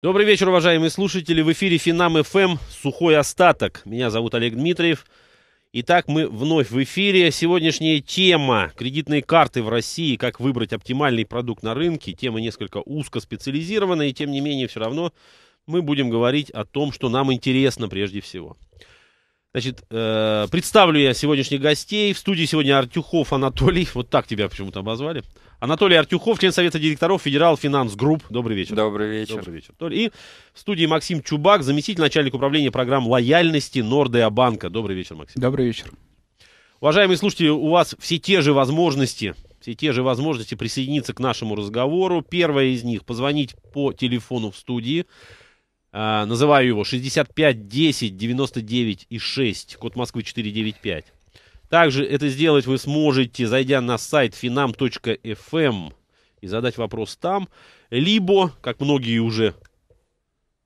Добрый вечер, уважаемые слушатели. В эфире Финам ФМ «Сухой остаток». Меня зовут Олег Дмитриев. Итак, мы вновь в эфире. Сегодняшняя тема – кредитные карты в России, как выбрать оптимальный продукт на рынке. Тема несколько узкоспециализированная, и тем не менее, все равно мы будем говорить о том, что нам интересно прежде всего – Значит, э, представлю я сегодняшних гостей. В студии сегодня Артюхов Анатолий. Вот так тебя почему-то обозвали. Анатолий Артюхов, член Совета директоров Федерал Финанс Групп. Добрый вечер. Добрый вечер. Добрый вечер. И в студии Максим Чубак, заместитель начальника управления программ лояльности Нордея Банка. Добрый вечер, Максим. Добрый вечер. Уважаемые слушатели, у вас все те же возможности все те же возможности присоединиться к нашему разговору. Первая из них — позвонить по телефону в студии а, называю его 65 10 99 и 6, код Москвы 495. Также это сделать вы сможете, зайдя на сайт finam.fm эм, и задать вопрос там. Либо, как многие уже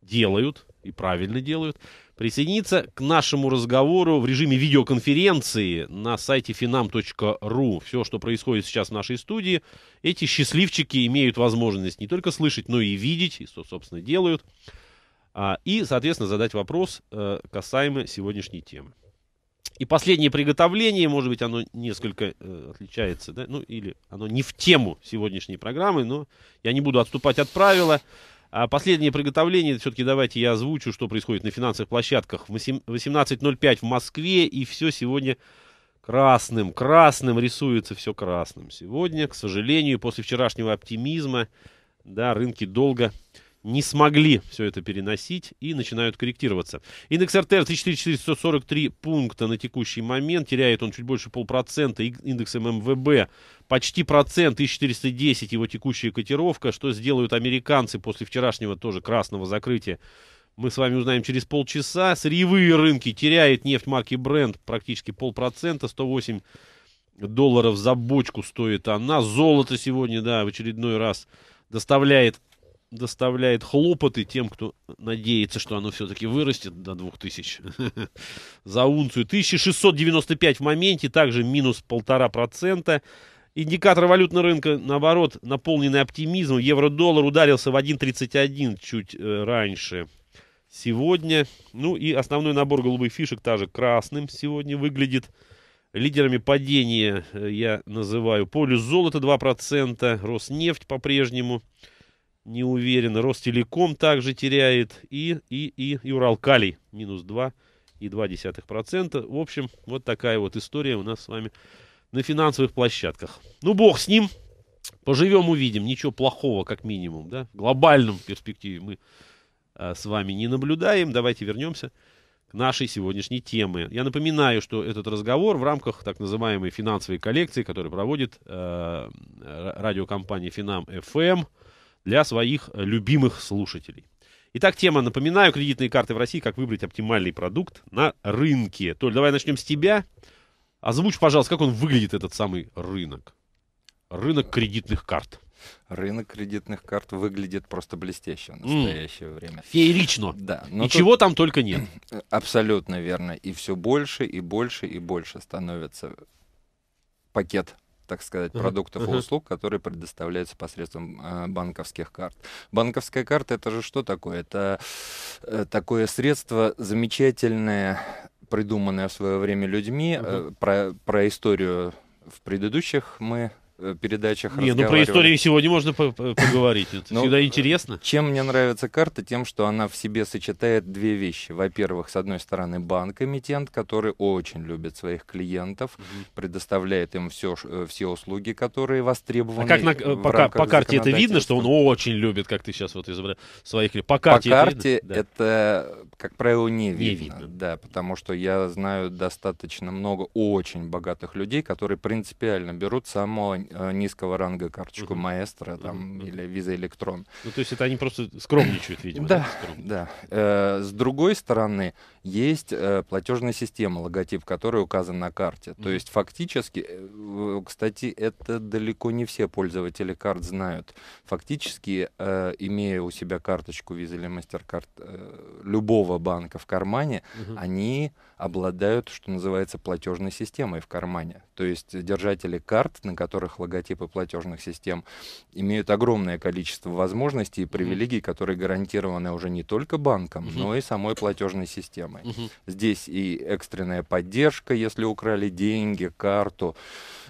делают, и правильно делают, присоединиться к нашему разговору в режиме видеоконференции на сайте finam.ru. Все, что происходит сейчас в нашей студии, эти счастливчики имеют возможность не только слышать, но и видеть, и, что, собственно, делают. А, и, соответственно, задать вопрос э, касаемо сегодняшней темы. И последнее приготовление, может быть, оно несколько э, отличается, да, ну или оно не в тему сегодняшней программы, но я не буду отступать от правила. А последнее приготовление, все-таки давайте я озвучу, что происходит на финансовых площадках. 18.05 в Москве, и все сегодня красным. Красным рисуется все красным. Сегодня, к сожалению, после вчерашнего оптимизма, да, рынки долго не смогли все это переносить и начинают корректироваться. Индекс РТР 3443 пункта на текущий момент, теряет он чуть больше полпроцента, индекс ММВБ почти процент, 1410 его текущая котировка, что сделают американцы после вчерашнего тоже красного закрытия мы с вами узнаем через полчаса. Сырьевые рынки теряет нефть марки Brent практически полпроцента, 108 долларов за бочку стоит она. Золото сегодня, да, в очередной раз доставляет доставляет хлопоты тем, кто надеется, что оно все-таки вырастет до 2000 за унцию. 1695 в моменте, также минус 1,5%. Индикатор валютного рынка, наоборот, наполненный оптимизмом. Евро-доллар ударился в 1,31 чуть э, раньше сегодня. Ну и основной набор голубых фишек, также красным сегодня выглядит. Лидерами падения э, я называю полюс золота 2%, Роснефть по-прежнему не уверен. Ростелеком также теряет. И, и, и, и Уралкалий минус 2,2%. В общем, вот такая вот история у нас с вами на финансовых площадках. Ну, бог с ним. Поживем, увидим. Ничего плохого, как минимум. Да? В глобальном перспективе мы а, с вами не наблюдаем. Давайте вернемся к нашей сегодняшней теме. Я напоминаю, что этот разговор в рамках так называемой финансовой коллекции, которую проводит э, радиокомпания «Финам-ФМ», для своих э, любимых слушателей. Итак, тема, напоминаю, кредитные карты в России, как выбрать оптимальный продукт на рынке. Толь, давай начнем с тебя. Озвучь, пожалуйста, как он выглядит, этот самый рынок. Рынок кредитных карт. Рынок кредитных карт выглядит просто блестяще в настоящее mm. время. Феерично. Да. Но Ничего тут... там только нет. Абсолютно верно. И все больше, и больше, и больше становится пакет так сказать, продуктов uh-huh. и услуг, которые предоставляются посредством э, банковских карт. Банковская карта это же что такое? Это э, такое средство замечательное, придуманное в свое время людьми. Uh-huh. Э, про, про историю в предыдущих мы передачах Не, ну про истории сегодня можно поговорить. Это ну, всегда интересно. Чем мне нравится карта? Тем, что она в себе сочетает две вещи. Во-первых, с одной стороны, банк-эмитент, который очень любит своих клиентов, предоставляет им все, э, все услуги, которые востребованы. А как на, э, по, по карте это видно, что он очень любит, как ты сейчас вот изобрел своих По карте, по карте это, видно? это да. как правило, не Не видно. Да, потому что я знаю достаточно много очень богатых людей, которые принципиально берут само Э, низкого ранга карточку угу. маэстро там, угу. или виза электрон. Ну, то есть это они просто скромничают, видимо. Да, да. Э, с другой стороны, есть э, платежная система, логотип которой указан на карте. То есть фактически, кстати, это далеко не все пользователи карт знают. Фактически, имея у себя карточку виза или мастер любого банка в кармане, они обладают, что называется, платежной системой в кармане. То есть держатели карт, на которых логотипы платежных систем, имеют огромное количество возможностей и привилегий, которые гарантированы уже не только банком, но и самой платежной системой. Здесь и экстренная поддержка, если украли деньги, карту,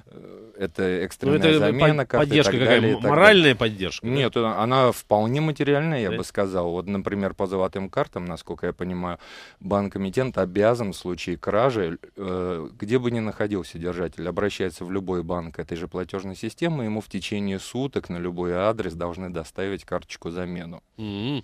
э, это экстренная ну, это замена карты. Поддержка какая? Далее, моральная поддержка? Нет, да? она вполне материальная, я да? бы сказал. Вот, например, по золотым картам, насколько я понимаю, банк-эмитент обязан в случае кражи, э, где бы ни находился держатель, обращается в любой банк этой же платежной платежной системы, ему в течение суток на любой адрес должны доставить карточку замену. Mm-hmm.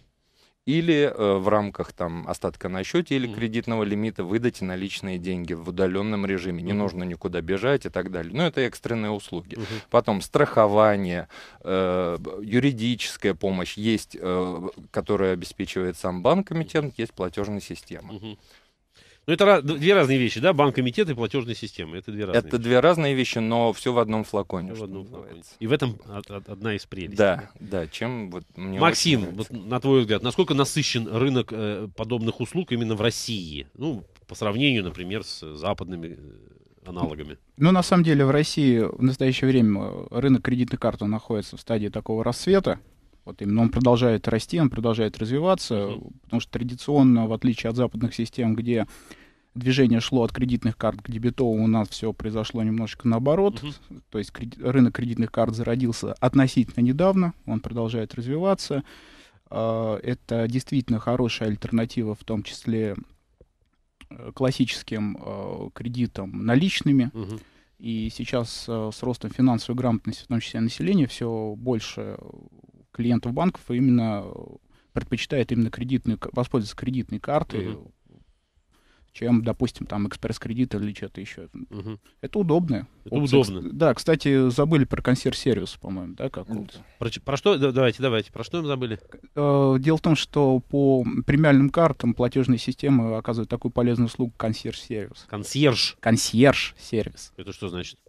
Или э, в рамках там остатка на счете или mm-hmm. кредитного лимита выдать наличные деньги в удаленном режиме. Mm-hmm. Не нужно никуда бежать и так далее. Но ну, это экстренные услуги. Mm-hmm. Потом страхование, э, юридическая помощь есть, э, которая обеспечивает сам банк комитет, есть платежная система. Mm-hmm. Ну, это две разные вещи, да? Банкомитет и платежная система. Это две разные Это вещи. две разные вещи, но все в одном флаконе. Все в одном флаконе. И в этом одна из прелестей. Да, да. Чем вот мне Максим, вот, на твой взгляд, насколько насыщен рынок э, подобных услуг именно в России? Ну, по сравнению, например, с западными э, аналогами? Ну, на самом деле, в России в настоящее время рынок кредитных карт находится в стадии такого рассвета. Вот именно он продолжает расти, он продолжает развиваться, mm-hmm. потому что традиционно, в отличие от западных систем, где движение шло от кредитных карт к дебетовым, у нас все произошло немножечко наоборот. Uh-huh. То есть кредит, рынок кредитных карт зародился относительно недавно, он продолжает развиваться. А, это действительно хорошая альтернатива, в том числе э, классическим э, кредитам наличными. Uh-huh. И сейчас э, с ростом финансовой грамотности, в том числе населения, все больше клиентов банков именно э, предпочитает именно кредитную, воспользоваться кредитной картой, угу. чем, допустим, там экспресс-кредит или что-то еще. Угу. Это удобно. Это Опция, удобно. Да, кстати, забыли про консьерж-сервис, по-моему, да, как вот. Про, про что? Давайте, давайте, про что мы забыли? Э, дело в том, что по премиальным картам платежные системы оказывают такую полезную услугу консьерж-сервис. Консьерж? Консьерж-сервис. Это что значит?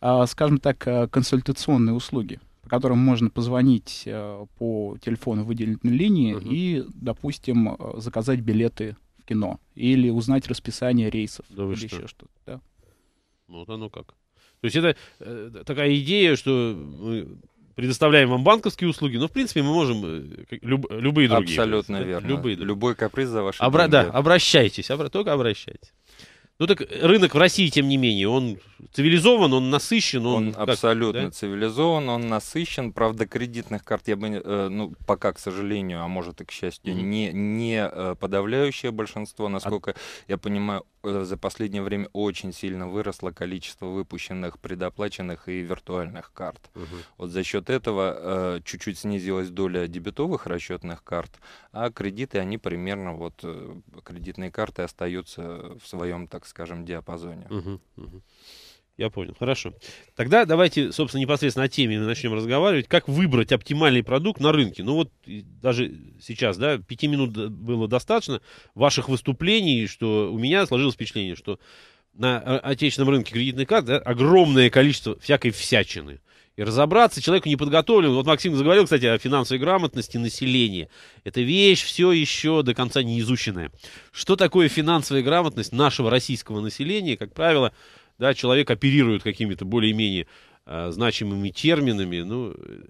А, скажем так, э, консультационные услуги по которым можно позвонить э, по телефону выделенной линии угу. и, допустим, э, заказать билеты в кино или узнать расписание рейсов да или что? еще что-то. Да. Ну, вот оно как. То есть это э, такая идея, что мы предоставляем вам банковские услуги, но в принципе мы можем э, люб, любые другие. Абсолютно верно. Любые. Любой каприз за ваши Обра- деньги. Да, обращайтесь, обра- только обращайтесь. Ну так э, рынок в России, тем не менее, он цивилизован, он насыщен. Он, он как, абсолютно да? цивилизован, он насыщен. Правда, кредитных карт я бы, э, ну, пока, к сожалению, а может и к счастью, mm-hmm. не, не э, подавляющее большинство, насколько а... я понимаю, э, за последнее время очень сильно выросло количество выпущенных, предоплаченных и виртуальных карт. Угу. Вот за счет этого э, чуть-чуть снизилась доля дебетовых расчетных карт, а кредиты, они примерно вот, кредитные карты остаются в своем, так так скажем, диапазоне. Угу, угу. Я понял. Хорошо. Тогда давайте, собственно, непосредственно о теме начнем разговаривать. Как выбрать оптимальный продукт на рынке? Ну вот даже сейчас, да, пяти минут было достаточно ваших выступлений, что у меня сложилось впечатление, что на отечественном рынке кредитных карт да, огромное количество всякой всячины. Uh и разобраться. Человеку не подготовлен. Вот Максим заговорил, кстати, о финансовой грамотности населения. Это вещь все еще до конца не изученная. Что такое финансовая грамотность нашего российского населения? Как правило, да, человек оперирует какими-то более-менее э, значимыми терминами. Ну, э,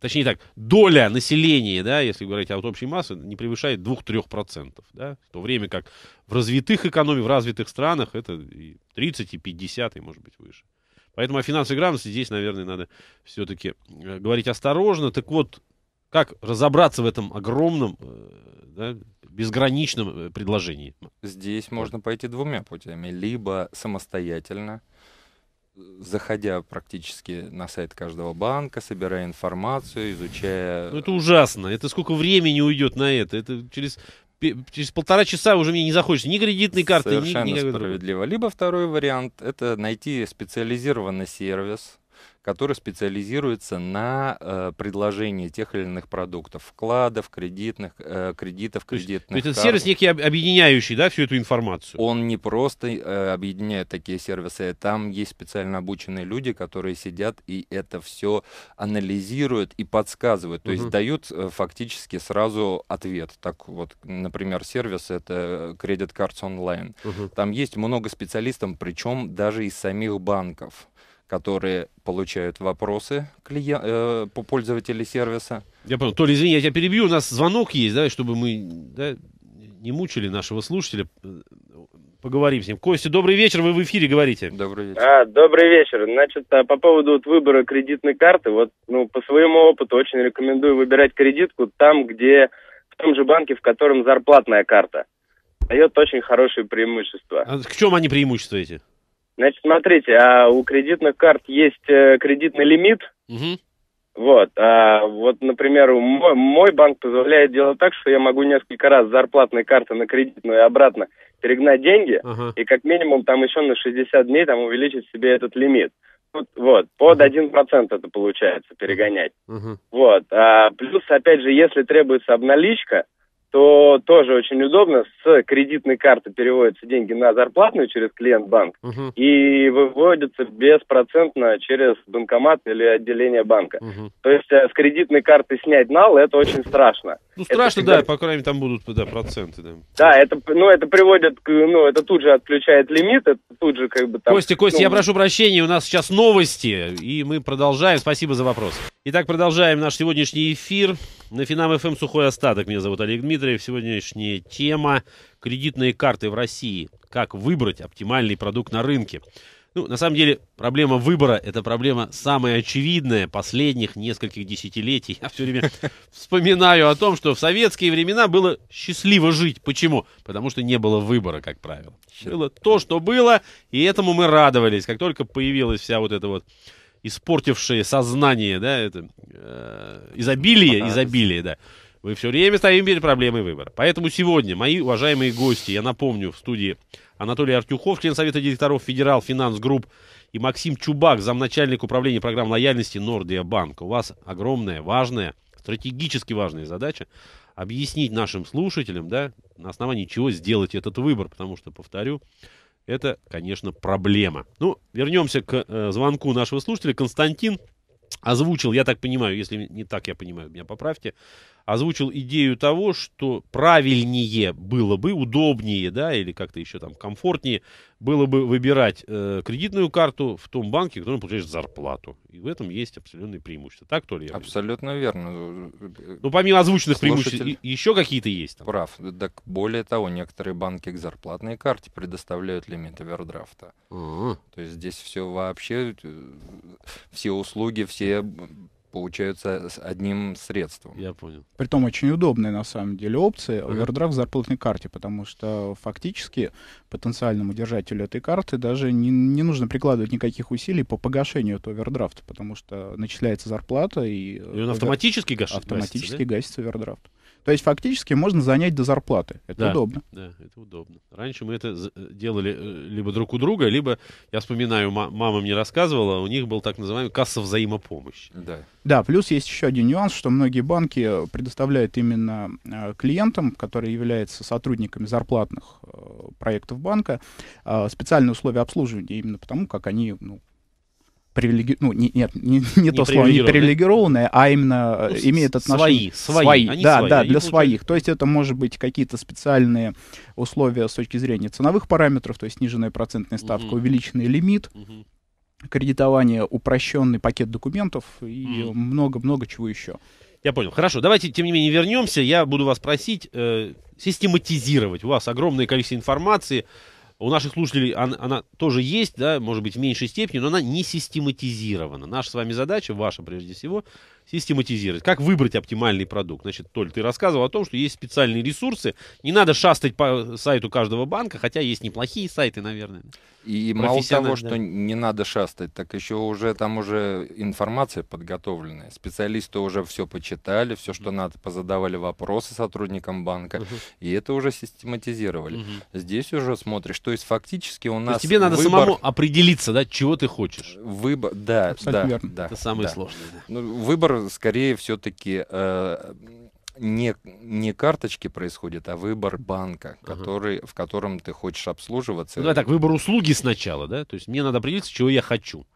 точнее так, доля населения, да, если говорить от общей массы, не превышает 2-3%. Да, в то время как в развитых экономиках, в развитых странах это и 30, и 50, и может быть выше. Поэтому о финансовой грамотности здесь, наверное, надо все-таки э, говорить осторожно. Так вот, как разобраться в этом огромном, э, да, безграничном э, предложении? Здесь можно пойти двумя путями. Либо самостоятельно, заходя практически на сайт каждого банка, собирая информацию, изучая... Ну это ужасно. Это сколько времени уйдет на это? Это через через полтора часа уже мне не захочется ни кредитной карты, Совершенно ни, ни справедливо. Другой. Либо второй вариант – это найти специализированный сервис, который специализируется на э, предложении тех или иных продуктов, вкладов, кредитных, э, кредитов, то есть, То есть, это сервис некий объединяющий, да, всю эту информацию? Он не просто э, объединяет такие сервисы, там есть специально обученные люди, которые сидят и это все анализируют и подсказывают, то угу. есть дают э, фактически сразу ответ. Так вот, например, сервис это Credit Cards Online. Угу. Там есть много специалистов, причем даже из самих банков которые получают вопросы клиент, э, пользователей сервиса. Я понял. Толя, извини, я тебя перебью. У нас звонок есть, да, чтобы мы да, не мучили нашего слушателя. Поговорим с ним. Костя, добрый вечер, вы в эфире говорите. Добрый вечер. А, добрый вечер. Значит, а по поводу вот выбора кредитной карты, вот ну, по своему опыту очень рекомендую выбирать кредитку там, где в том же банке, в котором зарплатная карта. Дает очень хорошие преимущества. А в чем они преимущества эти? Значит, смотрите, а у кредитных карт есть э, кредитный лимит. Угу. Вот, а вот, например, мой, мой банк позволяет делать так, что я могу несколько раз с зарплатной карты на кредитную и обратно перегнать деньги, ага. и как минимум там еще на 60 дней там увеличить себе этот лимит. Вот, вот под один процент это получается перегонять. Угу. Вот, а, плюс опять же, если требуется обналичка, то тоже очень удобно. С кредитной карты переводятся деньги на зарплатную через клиент-банк угу. и выводятся беспроцентно через банкомат или отделение банка. Угу. То есть э, с кредитной карты снять нал это очень страшно. Ну страшно, это, да, по крайней мере там будут да, проценты. Да, да это, ну, это приводит, к, ну это тут же отключает лимит, это тут же как бы там... Костя, Костя, ну... я прошу прощения, у нас сейчас новости, и мы продолжаем. Спасибо за вопрос. Итак, продолжаем наш сегодняшний эфир. На Финам ФМ эм сухой остаток. Меня зовут Олег Дмитрий хитрая сегодняшняя тема «Кредитные карты в России. Как выбрать оптимальный продукт на рынке?» Ну, на самом деле, проблема выбора – это проблема самая очевидная последних нескольких десятилетий. Я все время вспоминаю о том, что в советские времена было счастливо жить. Почему? Потому что не было выбора, как правило. Было то, что было, и этому мы радовались. Как только появилась вся вот эта вот испортившее сознание, да, это э, изобилие, изобилие, да вы все время стоим перед проблемой выбора. Поэтому сегодня мои уважаемые гости, я напомню, в студии Анатолий Артюхов, член Совета директоров Федерал Финанс Групп, и Максим Чубак, замначальник управления программ лояльности Нордия Банк. У вас огромная, важная, стратегически важная задача объяснить нашим слушателям, да, на основании чего сделать этот выбор, потому что, повторю, это, конечно, проблема. Ну, вернемся к э, звонку нашего слушателя. Константин озвучил, я так понимаю, если не так я понимаю, меня поправьте, озвучил идею того, что правильнее было бы, удобнее, да, или как-то еще там комфортнее было бы выбирать э, кредитную карту в том банке, в котором получаешь зарплату. И в этом есть определенные преимущества. Так, то ли? Я Абсолютно верно. Ну, помимо озвученных Слушатель преимуществ, еще какие-то есть? Там? Прав. Так более того, некоторые банки к зарплатной карте предоставляют лимит овердрафта. uh То есть здесь все вообще, э, все услуги, все получаются с одним средством. Я понял. Притом очень удобная на самом деле опция овердрафт в зарплатной карте, потому что фактически потенциальному держателю этой карты даже не, не нужно прикладывать никаких усилий по погашению этого овердрафта, потому что начисляется зарплата и... Э, и он овер... автоматически гашит? Автоматически гасится, да? гасится овердрафт. То есть фактически можно занять до зарплаты. Это да, удобно. Да, это удобно. Раньше мы это э, делали э, либо друг у друга, либо, я вспоминаю, мама мне рассказывала, у них был так называемый касса взаимопомощи. Да. Да, плюс есть еще один нюанс, что многие банки э, предоставляют именно клиентам, которые являются сотрудниками зарплатных проектов банка, специальные условия обслуживания именно потому, как они ну, привилеги... ну не, нет, не, не, не то слово, не привилегированные, а именно ну, имеет отношение... Свои, свои. свои они да, свои, да, для своих. То есть это может быть какие-то специальные условия с точки зрения ценовых параметров, то есть сниженная процентная ставка, угу. увеличенный лимит. Угу кредитование, упрощенный пакет документов и много-много чего еще. Я понял. Хорошо, давайте, тем не менее, вернемся. Я буду вас просить э, систематизировать. У вас огромное количество информации у наших слушателей она, она тоже есть, да, может быть, в меньшей степени, но она не систематизирована. Наша с вами задача, ваша прежде всего, систематизировать. Как выбрать оптимальный продукт? Значит, Толь, ты рассказывал о том, что есть специальные ресурсы. Не надо шастать по сайту каждого банка, хотя есть неплохие сайты, наверное. И мало того, что да. не надо шастать, так еще уже там уже информация подготовленная. Специалисты уже все почитали, все, что надо, позадавали вопросы сотрудникам банка, угу. и это уже систематизировали. Угу. Здесь уже смотришь, то есть фактически у нас... То есть тебе надо выбор... самому определиться, да, чего ты хочешь. Выбор, да, Абсолютно да, верно. да. Это самое да. сложное. Да. Ну, выбор скорее все-таки э, не, не карточки происходит, а выбор банка, ага. который, в котором ты хочешь обслуживаться. Ну, да, так, выбор услуги сначала, да? То есть мне надо определиться, чего я хочу.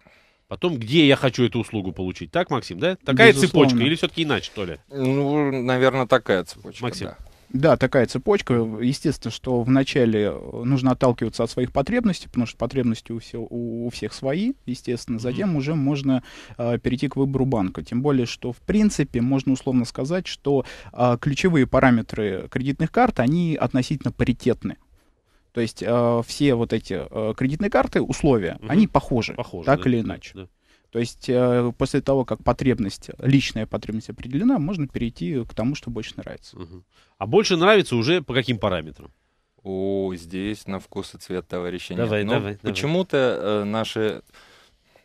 Потом, где я хочу эту услугу получить. Так, Максим, да? Такая Безусловно. цепочка или все-таки иначе, что ли? Ну, наверное, такая цепочка, Максим. Да. Да, такая цепочка. Естественно, что вначале э, нужно отталкиваться от своих потребностей, потому что потребности у, все, у, у всех свои, естественно. Затем mm-hmm. уже можно э, перейти к выбору банка. Тем более, что, в принципе, можно условно сказать, что э, ключевые параметры кредитных карт, они относительно паритетны. То есть э, все вот эти э, кредитные карты, условия, угу. они похожи, похожи так да, или иначе. Да. То есть э, после того, как потребность, личная потребность определена, можно перейти к тому, что больше нравится. Угу. А больше нравится уже по каким параметрам? О, здесь на вкус и цвет товарища давай, нет. Ну, но давай, почему-то давай. Э, наши,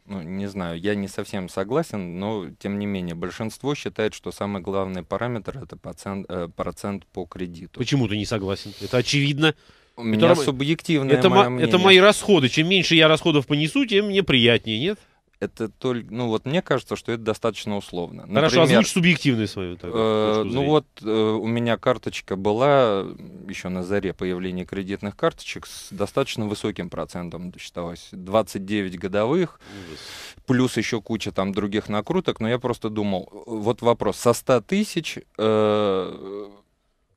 ну, не знаю, я не совсем согласен, но тем не менее, большинство считает, что самый главный параметр это процент, э, процент по кредиту. Почему ты не согласен? Это очевидно. У меня это, субъективное это, мое мнение. Это мои расходы. Чем меньше я расходов понесу, тем мне приятнее, нет? это только, ну вот мне кажется, что это достаточно условно. А Например, Хорошо, озвучь субъективную свою. Так, э, ну вот э, у меня карточка была еще на заре появления кредитных карточек с достаточно высоким процентом, считалось 29 годовых, Ужас. плюс еще куча там других накруток, но я просто думал, э, вот вопрос, со 100 тысяч... Э,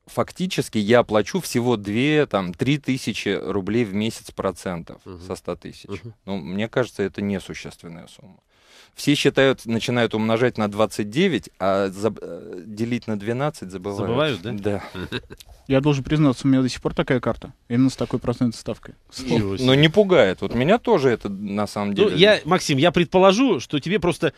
фактически я плачу всего 2, там, 3 тысячи рублей в месяц процентов угу. со 100 тысяч. Угу. Ну, мне кажется, это несущественная сумма. Все считают, начинают умножать на 29, а заб... Э, делить на 12 забывают. Забывают, да? Да. Я должен признаться, у меня до сих пор такая карта. Именно с такой процентной ставкой. Но ну, ну, не пугает. Вот меня тоже это на самом ну, деле... Ну, я, Максим, я предположу, что тебе просто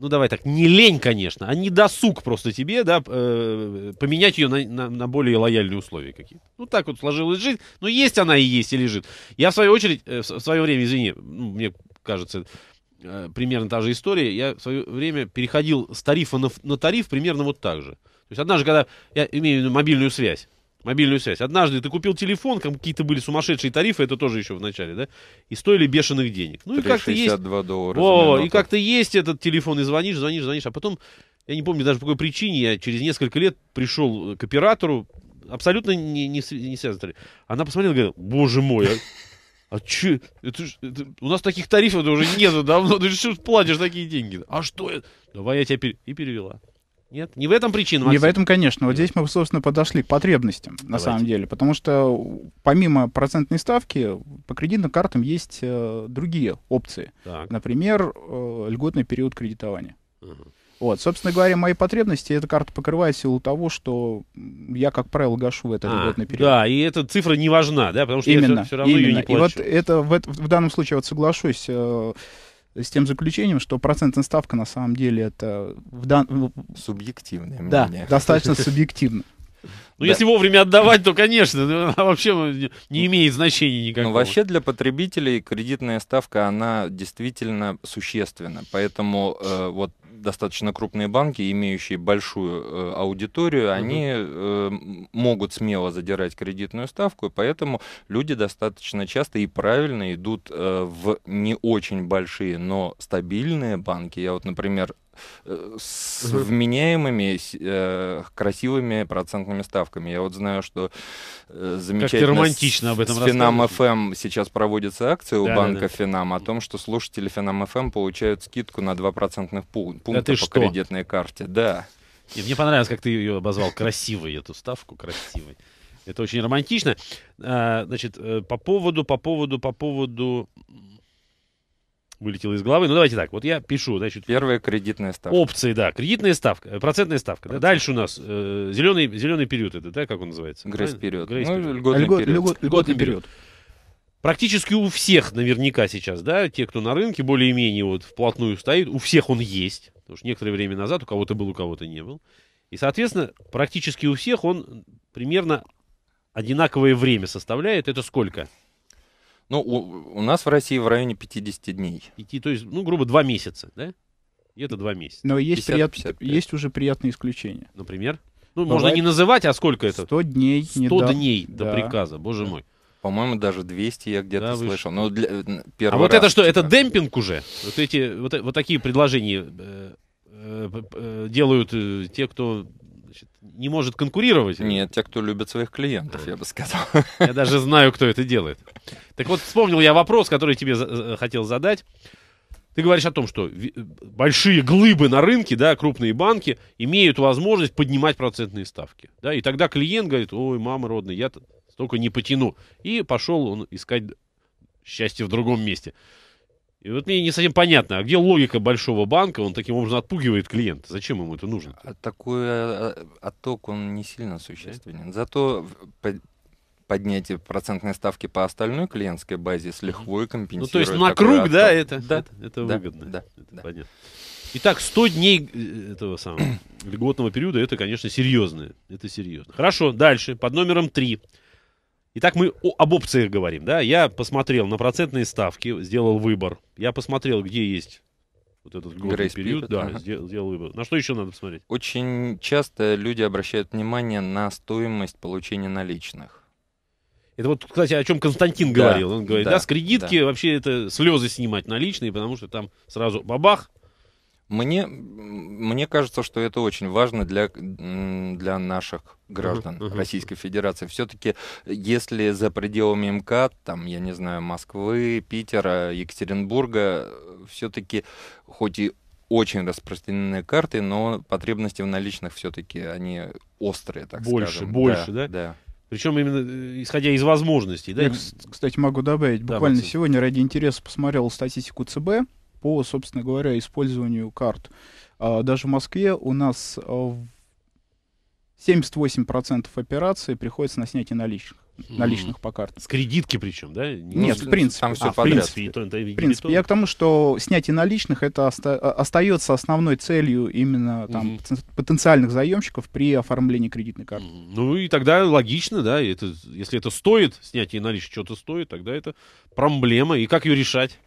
ну давай так, не лень, конечно, а не досуг просто тебе, да, э, поменять ее на, на, на более лояльные условия какие-то. Ну так вот сложилась жизнь, но есть она и есть и лежит. Я в свою очередь, э, в свое время, извини, ну, мне кажется, э, примерно та же история, я в свое время переходил с тарифа на, на тариф примерно вот так же. То есть однажды, когда я имею мобильную связь, мобильную связь. Однажды ты купил телефон, там какие-то были сумасшедшие тарифы, это тоже еще в начале, да, и стоили бешеных денег. Ну и как-то есть... доллара. О, и как-то есть этот телефон, и звонишь, звонишь, звонишь, а потом, я не помню даже по какой причине, я через несколько лет пришел э, к оператору, абсолютно не, не, не связан. Она посмотрела и говорит, боже мой, а а че? Это, это, у нас таких тарифов уже нету давно. Ты что платишь такие деньги? А что это? Давай я тебя пер... и перевела. Нет, не в этом причина. Максим. Не в этом, конечно. Вот здесь мы, собственно, подошли к потребностям, Давайте. на самом деле. Потому что э, помимо процентной ставки, по кредитным картам есть э, другие опции. Так. Например, э, льготный период кредитования. Угу. Вот, собственно говоря, мои потребности эта карта покрывает силу того, что я, как правило, гашу в этот а, льготный период. Да, и эта цифра не важна, да, потому что именно, я все, все равно именно. ее не плачу. И вот это в, в данном случае, вот соглашусь, э, с тем заключением, что процентная ставка на самом деле это в дан... субъективное мнение. Да, достаточно субъективно. Ну, да. если вовремя отдавать, то, конечно, она вообще не имеет значения никакого. Ну, вообще для потребителей кредитная ставка, она действительно существенна. Поэтому э, вот достаточно крупные банки, имеющие большую э, аудиторию, угу. они э, могут смело задирать кредитную ставку, и поэтому люди достаточно часто и правильно идут э, в не очень большие, но стабильные банки. Я вот, например, Э, с вменяемыми э, красивыми процентными ставками. Я вот знаю, что э, замечательно. Как романтично об этом с Финам ФМ эм сейчас проводится акция у да, банка да, да. Финам о том, что слушатели Финам ФМ эм получают скидку на 2 процентных пункта да по что? кредитной карте. Да. И мне понравилось, как ты ее обозвал красивой, эту ставку красивой. Это очень романтично. А, значит, по поводу, по поводу, по поводу вылетело из головы. Ну, давайте так. Вот я пишу, значит... Первая кредитная ставка. Опции, да. Кредитная ставка, э, процентная ставка. Процент. Да. Дальше у нас э, зеленый, зеленый период это, да, как он называется? Грейс-период. Грейс -период. Ну, льготный, льгот, период. Льгот, льготный, период. Практически у всех наверняка сейчас, да, те, кто на рынке более-менее вот вплотную стоит, у всех он есть. Потому что некоторое время назад у кого-то был, у кого-то не был. И, соответственно, практически у всех он примерно одинаковое время составляет. Это сколько? Ну, у, у нас в России в районе 50 дней. 5, то есть, ну, грубо, два месяца, да? Где-то 2 месяца. Но есть, 50, прият... есть уже приятные исключения. Например? Ну, Бывает... можно не называть, а сколько это? 100 дней. 100 недавно. дней до приказа, боже мой. По-моему, даже 200 я где-то да, слышал. Но ну, для, первый а вот раз, это что? Это демпинг уже? Вот, эти, вот, вот такие предложения э, э, э, делают э, те, кто не может конкурировать. Нет, те, кто любит своих клиентов, я бы сказал. Я даже знаю, кто это делает. Так вот, вспомнил я вопрос, который тебе э, хотел задать. Ты говоришь о том, что э, большие глыбы на рынке, да, крупные банки имеют возможность поднимать процентные ставки. Да, и тогда клиент говорит, ой, мама родная, я столько не потяну. И пошел он искать счастье в другом месте. И вот мне не совсем понятно, а где логика большого банка? Он таким образом отпугивает клиента. Зачем ему это нужно? -то? А такой а, а, отток, он не сильно существенен. Зато поднятие процентной ставки по остальной клиентской базе с лихвой компенсирует. Ну, то есть на круг, отток. да, это, да, это, это да, выгодно. Да, это да. понятно. Итак, 100 дней э, этого самого льготного периода, это, конечно, серьезно. Это серьезно. Хорошо, дальше. Под номером 3. Итак, мы об опциях говорим, да? Я посмотрел на процентные ставки, сделал выбор. Я посмотрел, где есть вот этот годный период, да, ага. сделал, сделал выбор. На что еще надо посмотреть? Очень часто люди обращают внимание на стоимость получения наличных. Это вот, кстати, о чем Константин говорил. Да, Он говорит, да, да с кредитки да. вообще это слезы снимать наличные, потому что там сразу бабах, мне, мне кажется, что это очень важно для, для наших граждан uh-huh, Российской Федерации. Все-таки, если за пределами МКАД, там, я не знаю, Москвы, Питера, Екатеринбурга, все-таки, хоть и очень распространенные карты, но потребности в наличных все-таки они острые, так больше, скажем. Больше, да? Да. да. Причем именно э, исходя из возможностей. Да? Я, кстати, могу добавить. Буквально да, сегодня ради интереса посмотрел статистику ЦБ по, собственно говоря, использованию карт. А, даже в Москве у нас 78% а, операций приходится на снятие наличных наличных по картам. С кредитки причем, да? Не Нет, в принципе. Там все а, в принципе, и то, то, в принципе. Я к тому, что снятие наличных это а, остается основной целью именно там mm. потенциальных заемщиков при оформлении кредитной карты. Ну и тогда логично, да, это, если это стоит, снятие наличных что-то стоит, тогда это проблема. И как ее решать?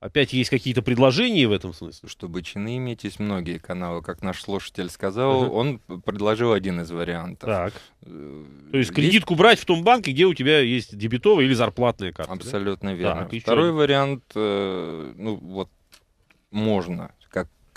Опять есть какие-то предложения в этом смысле? Чтобы чины иметь, есть многие каналы. Как наш слушатель сказал, uh-huh. он предложил один из вариантов. Так. Э, То есть кредитку есть... брать в том банке, где у тебя есть дебетовая или зарплатная карта. Абсолютно да? верно. Так, Второй еще... вариант, э, ну вот, можно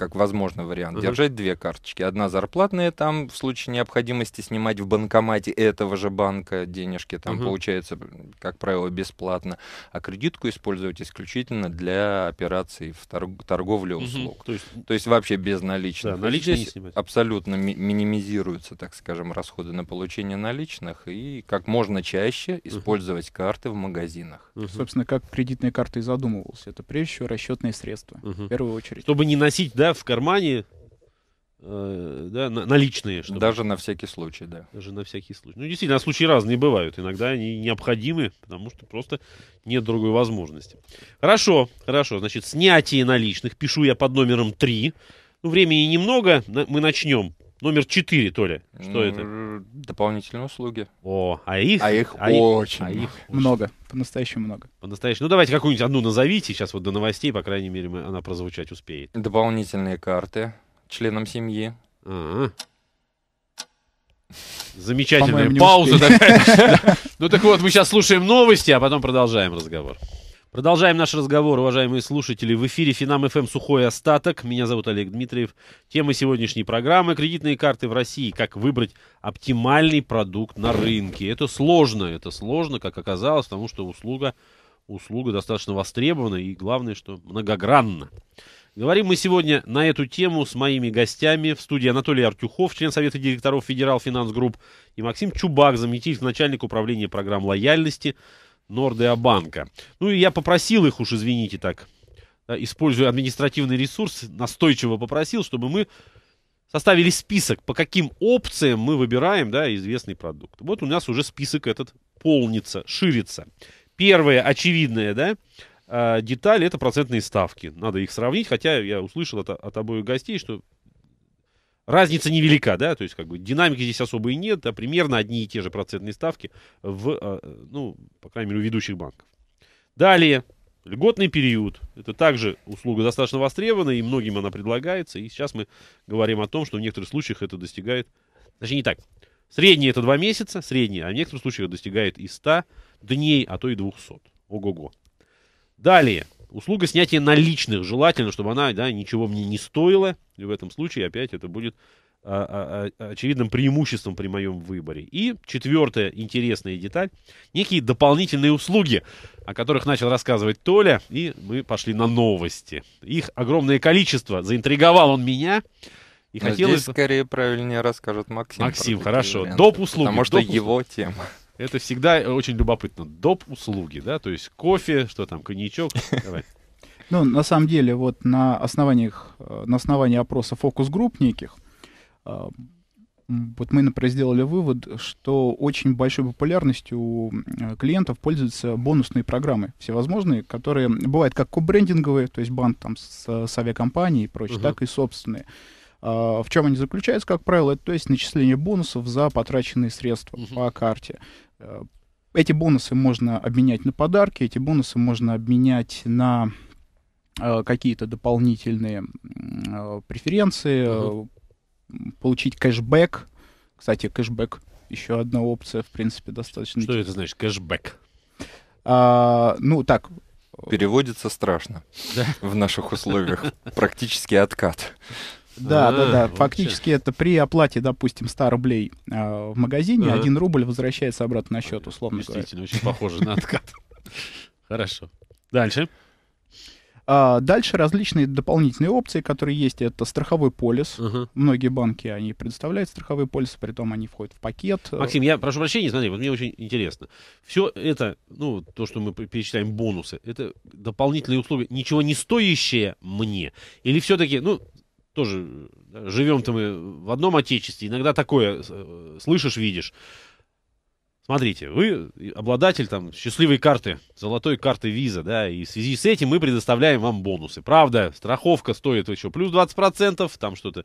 как возможный вариант, uh-huh. держать две карточки. Одна зарплатная, там в случае необходимости снимать в банкомате этого же банка денежки, там uh-huh. получается, как правило, бесплатно, а кредитку использовать исключительно для операций в торг- торговле услуг. Uh-huh. То, есть... То есть вообще без наличных. Да, наличные Здесь абсолютно ми- минимизируются, так скажем, расходы на получение наличных и как можно чаще использовать uh-huh. карты в магазинах. Uh-huh. Собственно, как кредитные карты и задумывался, это прежде всего расчетные средства. Uh-huh. В первую очередь. Чтобы не носить, да, в кармане, э, да, на, наличные. Чтобы... Даже на всякий случай, да. Даже на всякий случай. Ну, действительно, случаи разные бывают. Иногда они необходимы, потому что просто нет другой возможности. Хорошо, хорошо. Значит, снятие наличных. Пишу я под номером 3. Ну, времени немного, мы начнем. Номер 4, Толя. Что это? Дополнительные услуги. О, а их... А их а очень а их много. По-настоящему много. По-настоящему. Ну, давайте какую-нибудь одну назовите. Сейчас вот до новостей, по крайней мере, мы, она прозвучать успеет. Дополнительные карты членам семьи. А-а-а. Замечательная пауза Ну так вот, мы сейчас слушаем новости, а потом продолжаем разговор. Продолжаем наш разговор, уважаемые слушатели. В эфире Финам ФМ «Сухой остаток». Меня зовут Олег Дмитриев. Тема сегодняшней программы – кредитные карты в России. Как выбрать оптимальный продукт на рынке. Это сложно, это сложно, как оказалось, потому что услуга, услуга достаточно востребована и, главное, что многогранна. Говорим мы сегодня на эту тему с моими гостями в студии Анатолий Артюхов, член Совета директоров Федерал Финанс Групп, и Максим Чубак, заместитель начальника управления программ лояльности Нордеобанка. Ну и я попросил их уж, извините так, используя административный ресурс, настойчиво попросил, чтобы мы составили список, по каким опциям мы выбираем да, известный продукт. Вот у нас уже список этот полнится, ширится. Первое очевидное, да, а, деталь – это процентные ставки. Надо их сравнить, хотя я услышал от, от обоих гостей, что разница невелика, да, то есть как бы динамики здесь особо нет, а примерно одни и те же процентные ставки в, э, ну, по крайней мере, у ведущих банков. Далее, льготный период. Это также услуга достаточно востребованная, и многим она предлагается, и сейчас мы говорим о том, что в некоторых случаях это достигает, точнее не так, средний это два месяца, средний, а в некоторых случаях достигает и 100 дней, а то и 200. Ого-го. Далее, Услуга снятия наличных желательно, чтобы она да, ничего мне не стоила. И в этом случае опять это будет а, а, а, очевидным преимуществом при моем выборе. И четвертая интересная деталь – некие дополнительные услуги, о которых начал рассказывать Толя, и мы пошли на новости. Их огромное количество. Заинтриговал он меня. И Но ну, хотелось... Здесь скорее правильнее расскажет Максим. Максим, хорошо. Доп. услуги. Потому что доп. его тема. Это всегда э, очень любопытно. Доп. услуги, да? То есть кофе, что там, коньячок. Давай. Ну, на самом деле, вот на, основаниях, э, на основании опроса фокус-групп неких, э, вот мы, например, сделали вывод, что очень большой популярностью у клиентов пользуются бонусные программы всевозможные, которые бывают как кобрендинговые, то есть банк там с, с авиакомпанией и прочее, угу. так и собственные. А, в чем они заключаются, как правило, это то есть начисление бонусов за потраченные средства угу. по карте. Э, эти бонусы можно обменять на подарки, эти бонусы можно обменять на э, какие-то дополнительные э, преференции, угу. получить кэшбэк. Кстати, кэшбэк еще одна опция, в принципе, достаточно. Что это значит, кэшбэк? А, ну, так. Переводится страшно. Да? В наших условиях. Практически откат. Да, а, да, да. Э, Фактически сейчас. это при оплате, допустим, 100 рублей э, в магазине, а. Э. 1 рубль возвращается обратно на счет, условно Действительно, очень похоже на откат. Хорошо. Дальше. А, дальше различные дополнительные опции, которые есть, это страховой полис. Угу. Многие банки, они предоставляют страховые полисы, при том они входят в пакет. Максим, я прошу прощения, смотри, вот мне очень интересно. Все это, ну, то, что мы перечитаем бонусы, это дополнительные услуги, ничего не стоящие мне? Или все-таки, ну, тоже да, живем-то мы в одном отечестве, иногда такое э, слышишь, видишь. Смотрите, вы обладатель там счастливой карты, золотой карты виза, да, и в связи с этим мы предоставляем вам бонусы. Правда, страховка стоит еще плюс 20%, там что-то,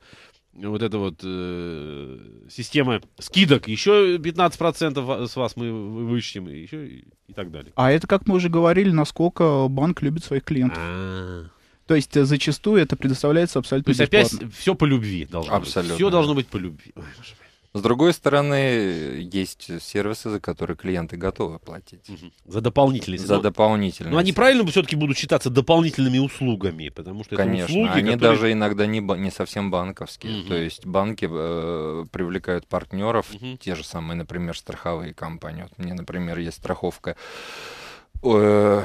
вот эта вот э, система скидок, еще 15% с вас мы вычтем, и еще и, и так далее. А это, как мы уже говорили, насколько банк любит своих клиентов. А-а-а. То есть э, зачастую это предоставляется абсолютно То есть бесплатно. опять все по любви должно абсолютно. быть. Все должно быть по любви. с другой стороны, есть сервисы, за которые клиенты готовы платить. Угу. За дополнительные. За дополнительные. Но ну, они правильно все-таки будут считаться дополнительными услугами, потому что Конечно, это услуги, они которые... даже иногда не, не совсем банковские. Угу. То есть банки э, привлекают партнеров, угу. те же самые, например, страховые компании. Вот мне, например, есть страховка... Э,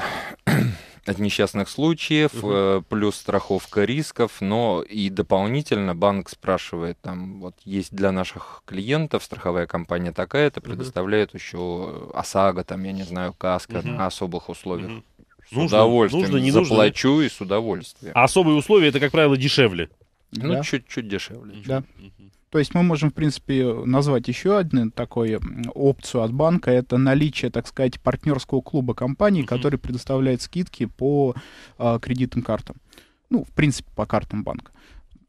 от несчастных случаев, угу. плюс страховка рисков, но и дополнительно банк спрашивает, там, вот есть для наших клиентов страховая компания такая-то, предоставляет угу. еще ОСАГО, там, я не знаю, каска угу. на особых условиях. Угу. С нужно, удовольствием нужно, не заплачу нужно. и с удовольствием. А особые условия это, как правило, дешевле. Ну, чуть-чуть да. дешевле. Да. Угу. То есть мы можем, в принципе, назвать еще одну такую опцию от банка. Это наличие, так сказать, партнерского клуба компаний, угу. который предоставляет скидки по э, кредитным картам. Ну, в принципе, по картам банка.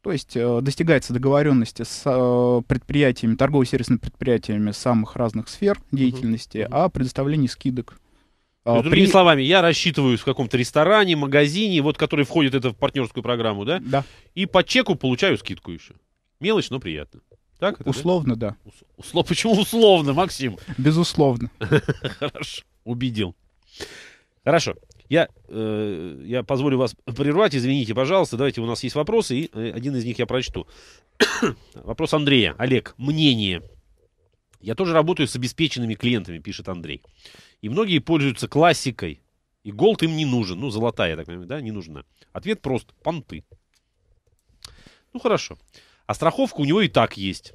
То есть э, достигается договоренности с э, предприятиями, торгово-сервисными предприятиями самых разных сфер деятельности угу. о а предоставлении скидок при... Другими словами, я рассчитываюсь в каком-то ресторане, магазине, вот который входит это в партнерскую программу, да? Да. И по чеку получаю скидку еще. Мелочь, но приятно. Так это, условно, да. да. Усло... Почему условно, Максим? Безусловно. Хорошо. Убедил. Хорошо. Я, э, я позволю вас прервать, извините, пожалуйста. Давайте, у нас есть вопросы, и э, один из них я прочту. Вопрос Андрея. Олег, мнение. Я тоже работаю с обеспеченными клиентами, пишет Андрей. И многие пользуются классикой. И голд им не нужен. Ну, золотая, я так понимаю, да, не нужна. Ответ прост. Понты. Ну, Хорошо. А страховка у него и так есть.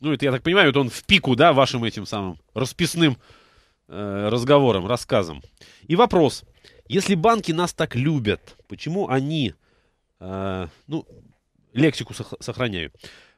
Ну, это, я так понимаю, это он в пику, да, вашим этим самым расписным э, разговором, рассказом. И вопрос. Если банки нас так любят, почему они, э, ну, лексику сох- сохраняю,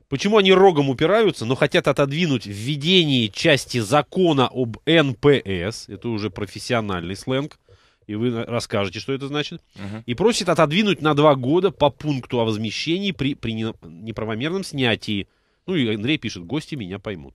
почему они рогом упираются, но хотят отодвинуть введение части закона об НПС, это уже профессиональный сленг, и вы расскажете, что это значит, угу. и просит отодвинуть на два года по пункту о возмещении при, при неправомерном снятии. Ну и Андрей пишет, гости меня поймут.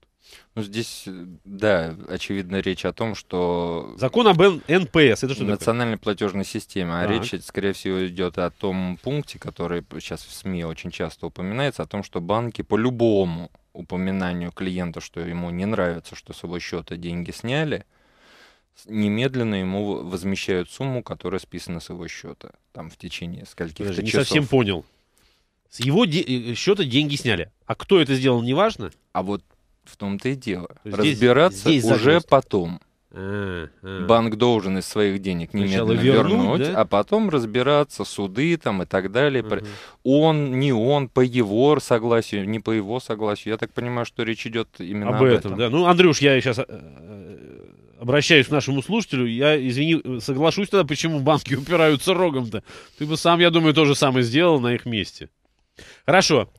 Ну, здесь, да, очевидно, речь о том, что... Закон об НПС, это что Национальной такое? платежной системе. А, а речь, скорее всего, идет о том пункте, который сейчас в СМИ очень часто упоминается, о том, что банки по любому упоминанию клиента, что ему не нравится, что с его счета деньги сняли, немедленно ему возмещают сумму, которая списана с его счета. Там в течение скольких то часов. Не совсем понял. С его де- э, э, счета деньги сняли. А кто это сделал, неважно? А вот в том-то и дело. То Разбираться здесь, здесь уже загрузка. потом. А, а. Банк должен из своих денег немедленно Сначала вернуть, вернуть да? а потом разбираться, суды там и так далее. Угу. Он, не он, по его согласию, не по его согласию. Я так понимаю, что речь идет именно об, об этом. этом. Да. Ну, Андрюш, я сейчас э, обращаюсь к нашему слушателю, я, извини, соглашусь тогда, почему банки упираются рогом-то. Ты бы сам, я думаю, то же самое сделал на их месте. Хорошо.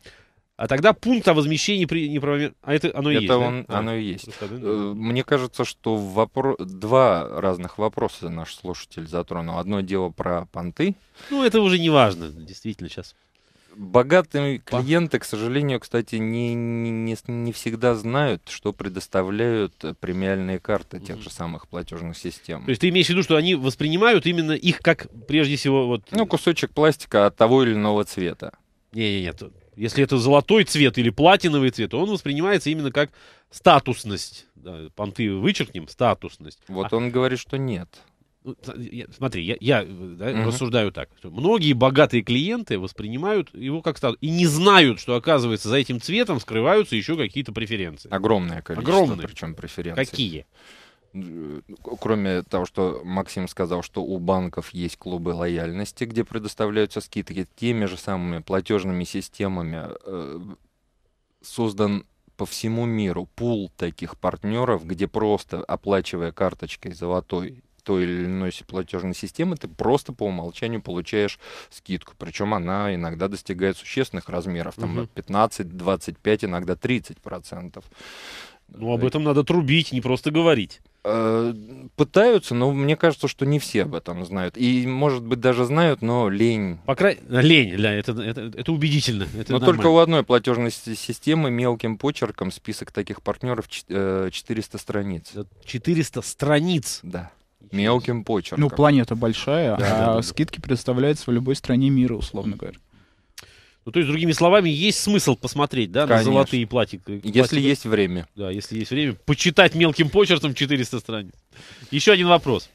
А тогда пункт о возмещении при неправомерно... А это оно и это есть, он, да? оно и есть. Э, мне кажется, что вопро... два разных вопроса наш слушатель затронул. Одно дело про понты. Ну, это уже не важно, действительно, сейчас богатые клиенты, к сожалению, кстати, не, не, не всегда знают, что предоставляют э, премиальные карты тех же самых платежных систем. То есть ты имеешь в виду, что они воспринимают именно их как, прежде всего, вот... Ну, кусочек пластика от того или иного цвета. Не-не-нет, если это золотой цвет или платиновый цвет, он воспринимается именно как статусность. Да, понты вычеркнем, статусность. Вот а... он говорит, что нет. Ну, смотри, я, я да, uh-huh. рассуждаю так. Многие богатые клиенты воспринимают его как статус и не знают, что, оказывается, за этим цветом скрываются еще какие-то преференции. Огромное количество, Огромные. причем преференции. Какие? кроме того, что Максим сказал, что у банков есть клубы лояльности, где предоставляются скидки, теми же самыми платежными системами э, создан по всему миру пул таких партнеров, где просто оплачивая карточкой золотой той или иной платежной системы, ты просто по умолчанию получаешь скидку. Причем она иногда достигает существенных размеров, там угу. 15, 25, иногда 30 процентов. Ну, об этом надо трубить, не просто говорить. Э, пытаются, но мне кажется, что не все об этом знают. И, может быть, даже знают, но лень. По крайней э, лень, да, это, это, это убедительно. Это но нормально. только у одной платежной системы мелким почерком список таких партнеров 400 э, страниц. 400 страниц? Да мелким почерком. Ну, планета большая, а скидки да. предоставляются в любой стране мира, условно говоря. Ну, то есть, другими словами, есть смысл посмотреть, да, Конечно. на золотые платья. Э, если есть время. Да, если есть время. Почитать мелким почерком 400 страниц. Еще один вопрос.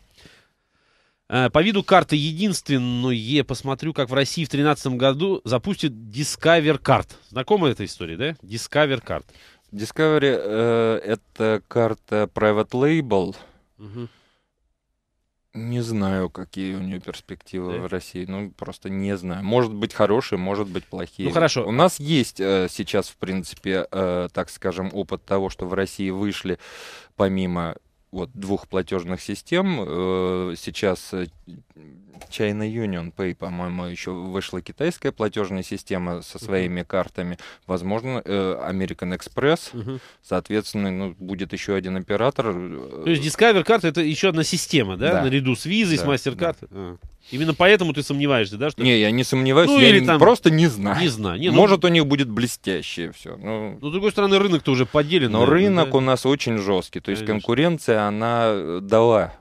Э, по виду карты единственное, посмотрю, как в России в 2013 году запустит Discover Card. Знакома эта история, да? Discover Card. Discovery э, — это карта Private Label. Угу. Не знаю, какие у нее перспективы да. Э. в России. Ну, просто не знаю. Может быть, хорошие, может быть, плохие. Ну, хорошо. У нас есть э, сейчас, в принципе, э, так скажем, опыт того, что в России вышли, помимо вот двух платежных систем. Э, сейчас э, China Union Pay, по-моему, еще вышла китайская платежная система со своими картами. Возможно, э, American Express. Соответственно, ну, будет еще один оператор. То есть Discover карта это еще одна система, да? да. Наряду с визой, да, с MasterCard. Да. А. Именно поэтому ты сомневаешься, да? Что... Не, я не сомневаюсь, ну, я или там... просто не знаю. Не знаю. Не, ну... Может, у них будет блестящее все. Ну... Но, ну, с другой стороны, рынок-то уже поделен. Но наверное, рынок да? у нас очень жесткий. То есть конкуренция, она э, дала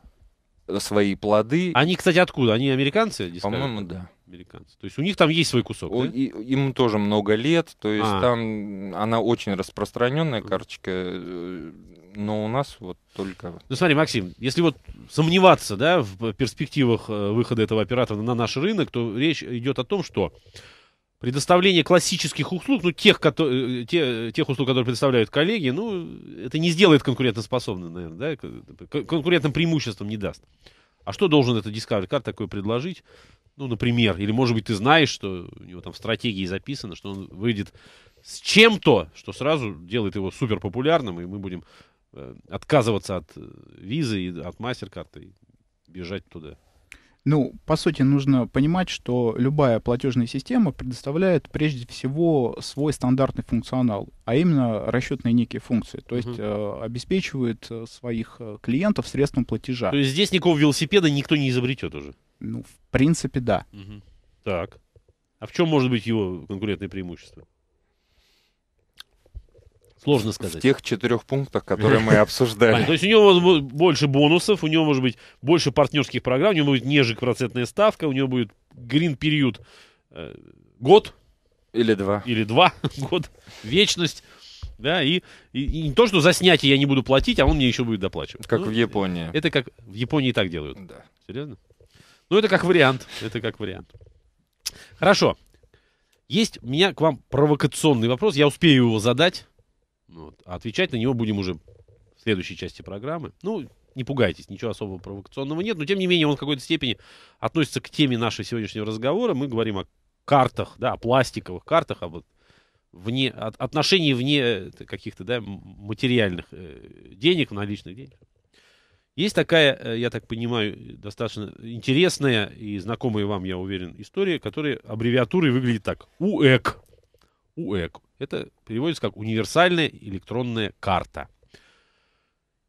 свои плоды. Они, кстати, откуда? Они американцы? По-моему, да. Американцы. То есть у них там есть свой кусок, у, да? и, Им тоже много лет, то есть а. там она очень распространенная карточка э, но у нас вот только... Ну смотри, Максим, если вот сомневаться да, в перспективах э, выхода этого оператора на наш рынок, то речь идет о том, что предоставление классических услуг, ну, тех, которые, э, те, тех услуг, которые предоставляют коллеги, ну, это не сделает конкурентоспособным, наверное, да, конкурентным преимуществом не даст. А что должен этот Discovery Card такое предложить? Ну, например, или, может быть, ты знаешь, что у него там в стратегии записано, что он выйдет с чем-то, что сразу делает его супер популярным, и мы будем Э, отказываться от э, визы и от мастер-карты и бежать туда? Ну, по сути, нужно понимать, что любая платежная система предоставляет прежде всего свой стандартный функционал, а именно расчетные некие функции, то есть uh э, обеспечивает э, своих клиентов средством платежа. То есть здесь никакого велосипеда никто не изобретет уже? Ну, в принципе, да. uh Так. А в чем может быть его конкурентное преимущество? Сложно сказать. В тех четырех пунктах, которые мы обсуждали. То есть у него больше бонусов, у него может быть больше партнерских программ, у него будет нежик процентная ставка, у него будет грин период э, год. Или два. Или два года. Вечность. Да, и, и, и не то, что за снятие я не буду платить, а он мне еще будет доплачивать. Как ну, в Японии. Это как в Японии так делают. Да. Серьезно? Ну, это как вариант. Это как вариант. Хорошо. Есть у меня к вам провокационный вопрос. Я успею его задать. Ну вот. А отвечать на него будем уже в следующей части программы. Ну, не пугайтесь, ничего особо провокационного нет, но тем не менее он в какой-то степени относится к теме нашего сегодняшнего разговора. Мы говорим о картах, да, о пластиковых картах, об вот вне, от, отношении вне э, каких-то да, материальных э, денег, наличных денег. Есть такая, э, я так понимаю, достаточно интересная и знакомая вам, я уверен, история, которая аббревиатурой выглядит так. УЭК. УЭК. Это переводится как универсальная электронная карта.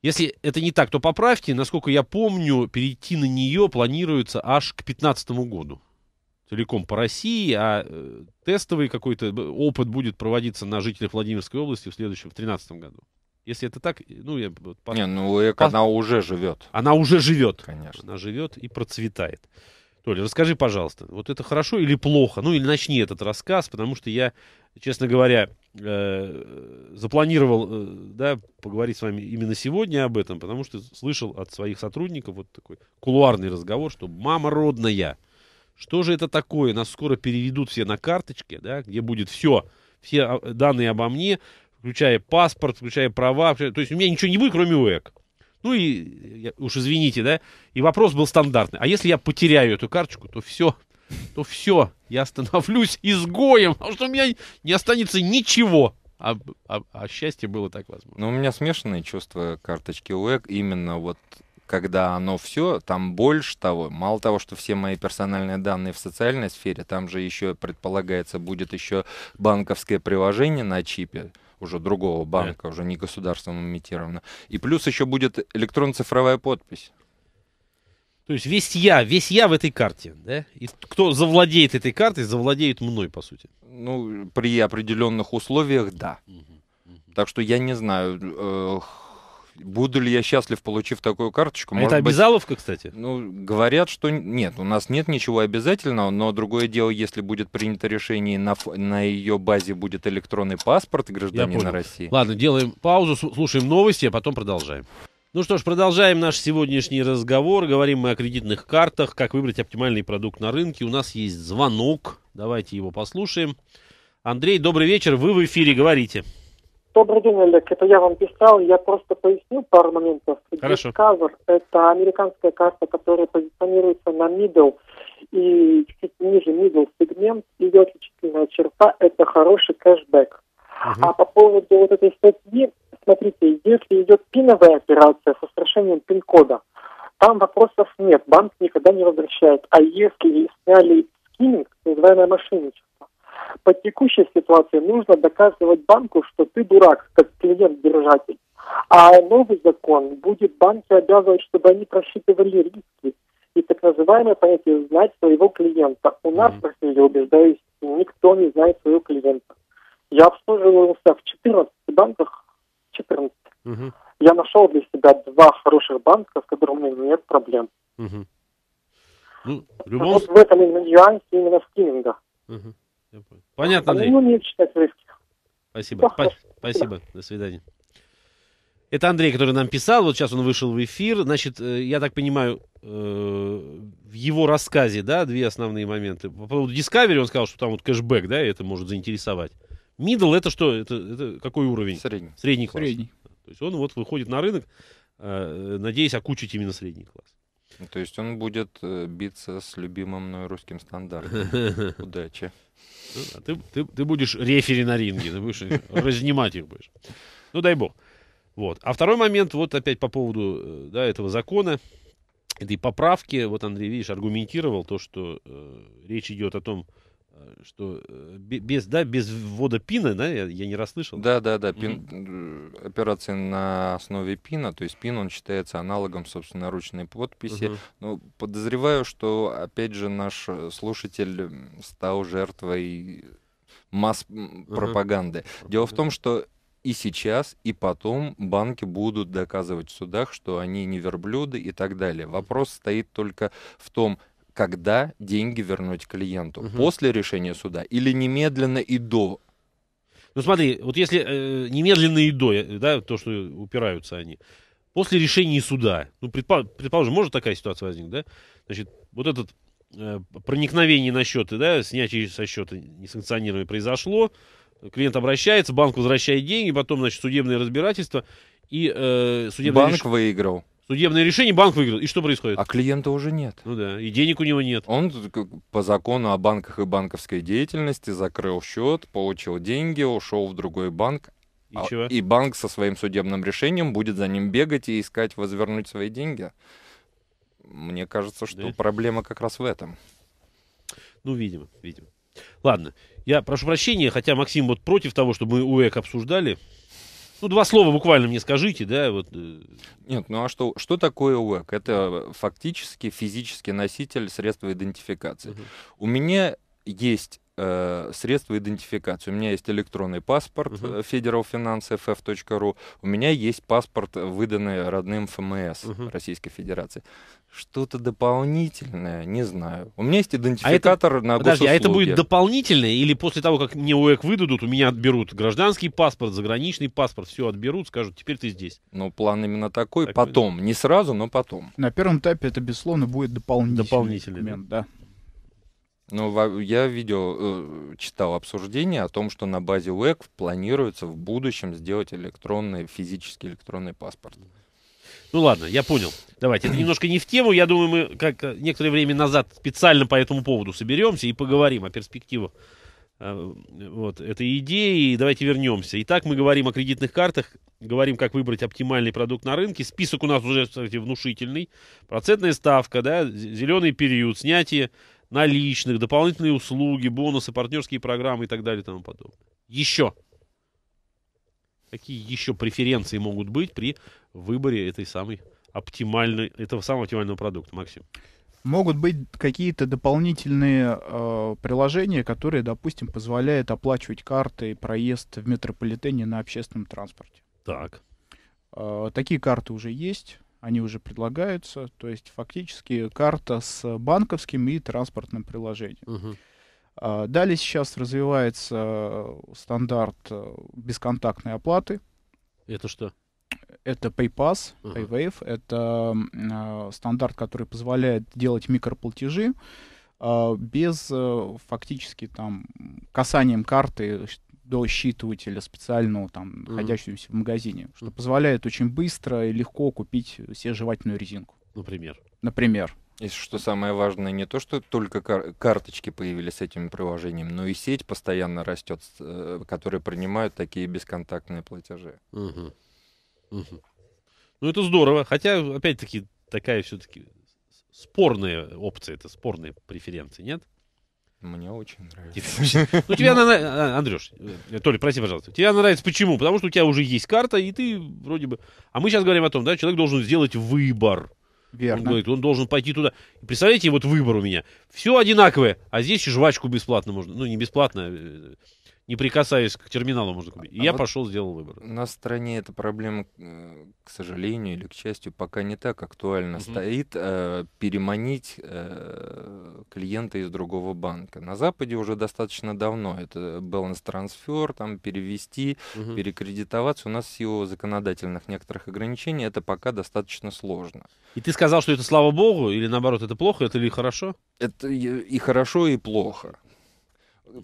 Если это не так, то поправьте. Насколько я помню, перейти на нее планируется аж к 2015 году. Целиком по России, а э, тестовый какой-то опыт будет проводиться на жителях Владимирской области в следующем, в 2013 году. Если это так, ну я... Не, ну ЭК, она уже живет. Она уже живет. Конечно. Она живет и процветает. Толя, расскажи, пожалуйста, вот это хорошо или плохо? Ну, или начни этот рассказ, потому что я, честно говоря, э, запланировал э, да, поговорить с вами именно сегодня об этом, потому что слышал от своих сотрудников вот такой кулуарный разговор, что «мама родная». Что же это такое? Нас скоро переведут все на карточки, да, где будет все, все а, данные обо мне, включая паспорт, включая права. Включая... То есть у меня ничего не будет, кроме УЭК. Ну и, уж извините, да, и вопрос был стандартный. А если я потеряю эту карточку, то все, то все, я становлюсь изгоем, потому что у меня не останется ничего. А, а, а счастье было так возможно. Но ну, у меня смешанные чувства карточки УЭК именно вот когда оно все, там больше того, мало того, что все мои персональные данные в социальной сфере, там же еще предполагается будет еще банковское приложение на чипе, уже другого банка, уже не государством имитировано. И плюс еще будет электронно-цифровая подпись. То есть весь я, весь я в этой карте, да? И кто завладеет этой картой, завладеет мной, по сути. Ну, при определенных условиях, да. Угу. uh Так что я не знаю, э, Буду ли я счастлив, получив такую карточку? А это обязаловка, быть, кстати? Ну, говорят, что нет, у нас нет ничего обязательного, но другое дело, если будет принято решение, на, на ее базе будет электронный паспорт гражданина России. Ладно, делаем паузу, слушаем новости, а потом продолжаем. Ну что ж, продолжаем наш сегодняшний разговор. Говорим мы о кредитных картах, как выбрать оптимальный продукт на рынке. У нас есть звонок. Давайте его послушаем. Андрей, добрый вечер. Вы в эфире говорите. Добрый день, Олег. Это я вам писал. Я просто поясню пару моментов. Хорошо. Discover – это американская карта, которая позиционируется на middle и чуть ниже middle сегмент. Ее отличительная черта – это хороший кэшбэк. Угу. А по поводу вот этой статьи, смотрите, если идет пиновая операция с устрашением пин-кода, там вопросов нет, банк никогда не возвращает. А если сняли скининг, называемое мошенничество, по текущей ситуации нужно доказывать банку, что ты дурак, как клиент-держатель. А новый закон будет банки обязывать, чтобы они просчитывали риски. И так называемое понятие «знать своего клиента». У нас, mm в России, убеждаюсь, никто не знает своего клиента. Я обслуживался в 14 банках, 14. mm Я нашел для себя два хороших банка, с которыми нет проблем. mm Ну, любом... Вот в этом именно нюансе именно скининга. Угу. Понятно, Андрей. Ну, нет, читать русских. Спасибо. спасибо. До свидания. Это Андрей, который нам писал, вот сейчас он вышел в эфир. Значит, э, я так понимаю, э, в его рассказе, да, две основные моменты. По поводу Discovery он сказал, что там вот кэшбэк, да, это может заинтересовать. Middle это что? Это, это какой уровень? Средний. Средний класс. Средний. То есть он вот выходит на рынок, э, надеясь окучить именно средний класс. Ну, то есть он будет э, биться с любимым мной русским стандартом. Удачи. Ну, а ты, ты, ты будешь рефери на ринге, ты будешь разнимать их будешь. Ну, дай бог. Вот. А второй момент, вот опять по поводу э, да, этого закона, этой поправки. Вот Андрей, видишь, аргументировал то, что э, речь идет о том, Э, что э, без, да, без ввода пина, да, я, я не расслышал. Да, да, да, пин, угу. операции на основе пина, то есть пин, он считается аналогом собственноручной подписи. Угу. Ну, подозреваю, что, опять же, наш слушатель стал жертвой масс-пропаганды. Угу. Дело в том, что и сейчас, и потом банки будут доказывать в судах, что они не верблюды и так далее. Вопрос стоит только в том, когда деньги вернуть клиенту. Угу. После решения суда или немедленно и до ну смотри, вот если э, немедленно и до, э, да, то, что упираются они, после решения суда, ну, предпо, предположим, может такая ситуация возникнуть, да, значит, вот этот э, проникновение на счеты, да, снятие со счета несанкционированное произошло, клиент обращается, банк возвращает деньги, потом, значит, судебное разбирательство, и э, судебное... Банк реш... выиграл. Судебное решение, банк выиграл. И что происходит? А клиента уже нет. Ну да, и денег у него нет. Он по закону о банках и банковской деятельности закрыл счет, получил деньги, ушел в другой банк. И, а, чего? и банк со своим судебным решением будет за ним бегать и искать возвернуть свои деньги. Мне кажется, что да? проблема как раз в этом. Ну, видимо, видимо. Ладно, я прошу прощения, хотя Максим вот против того, чтобы мы УЭК обсуждали, ну, два слова буквально мне скажите, да, вот. Э. Нет, ну а что, что такое УЭК? Это фактически физический носитель средства идентификации. Угу. У меня есть э, средства идентификации. У меня есть электронный паспорт uh-huh. Federal Finance FF.ru, у меня есть паспорт, выданный родным ФМС uh-huh. Российской Федерации что-то дополнительное, не знаю. У меня есть идентификатор а это, на Подожди, а это будет дополнительное или после того, как мне ОЭК выдадут, у меня отберут гражданский паспорт, заграничный паспорт, все отберут, скажут, теперь ты здесь. Ну, план именно такой, так потом, будет. не сразу, но потом. На первом этапе это, безусловно, будет дополнительный, дополнительный момент, да. да. Ну, я видел, э, читал обсуждение о том, что на базе УЭК планируется в будущем сделать электронный, физический электронный паспорт. Ну ладно, я понял. Давайте, это немножко не в тему. Я думаю, мы как э, некоторое время назад специально по этому поводу соберемся и поговорим о перспективах э, вот, этой идеи. И давайте вернемся. Итак, мы говорим о кредитных картах, говорим, как выбрать оптимальный продукт на рынке. Список у нас уже, кстати, внушительный. Процентная ставка, да, зеленый период, снятие наличных, дополнительные услуги, бонусы, партнерские программы и так далее и тому подобное. Еще. Какие еще преференции могут быть при выборе этой самой оптимальной, этого самого оптимального продукта, Максим. Могут быть какие-то дополнительные э, приложения, которые, допустим, позволяют оплачивать карты и проезд в метрополитене на общественном транспорте. Так. Э, такие карты уже есть, они уже предлагаются. То есть фактически карта с банковским и транспортным приложением. Угу. Э, далее сейчас развивается стандарт э, бесконтактной оплаты. Это что? это PayPass, uh-huh. PayWave, это э, стандарт, который позволяет делать микроплатежи э, без э, фактически там касанием карты до считывателя специального, там, mm-hmm. находящегося в магазине, что mm-hmm. позволяет очень быстро и легко купить себе жевательную резинку. Например. Например. И что самое важное, не то, что только кар- карточки появились с этим приложением, но и сеть постоянно растет, э, которая принимают такие бесконтактные платежи. Угу. Угу. Ну, это здорово. Хотя, опять-таки, такая все-таки спорная опция, это спорные преференции, нет? Мне очень нравится. Ну, тебе ну. она... А, Андрюш, э, Толя, прости, пожалуйста. Тебе она нравится почему? Потому что у тебя уже есть карта, и ты вроде бы... А мы сейчас говорим о том, да, человек должен сделать выбор. Верно. Он говорит, он должен пойти туда. Представляете, вот выбор у меня. Все одинаковое, а здесь жвачку бесплатно можно. Ну, не бесплатно, а, э, не прикасаясь к терминалу, можно купить. И а я вот пошел, сделал выбор. На стране эта проблема, э, к сожалению или к счастью, пока не так актуально угу. стоит. Э, переманить э, клиента из другого банка. На Западе уже достаточно давно это баланс трансфер, там перевести, угу. перекредитоваться. У нас в силу законодательных некоторых ограничений это пока достаточно сложно. И ты сказал, что это слава богу, или наоборот, это плохо, это или хорошо? Это и хорошо, и плохо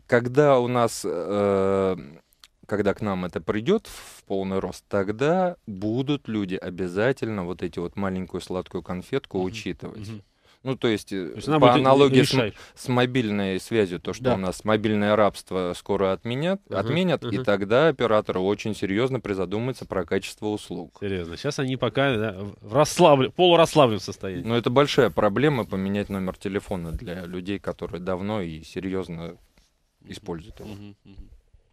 когда у нас, э, когда к нам это придет в полный рост, тогда будут люди обязательно вот эти вот маленькую сладкую конфетку mm-hmm. учитывать. Mm-hmm. Ну, то есть, э, то есть по аналогии с, с мобильной связью, то, что да. у нас мобильное рабство скоро отменят, угу, отменят, угу. и тогда операторы очень серьезно призадумаются про качество услуг. Серьезно. Сейчас они пока да, в расслаблен, полурасслабленном состоянии. Но это большая проблема поменять номер телефона для людей, которые давно и серьезно использует его.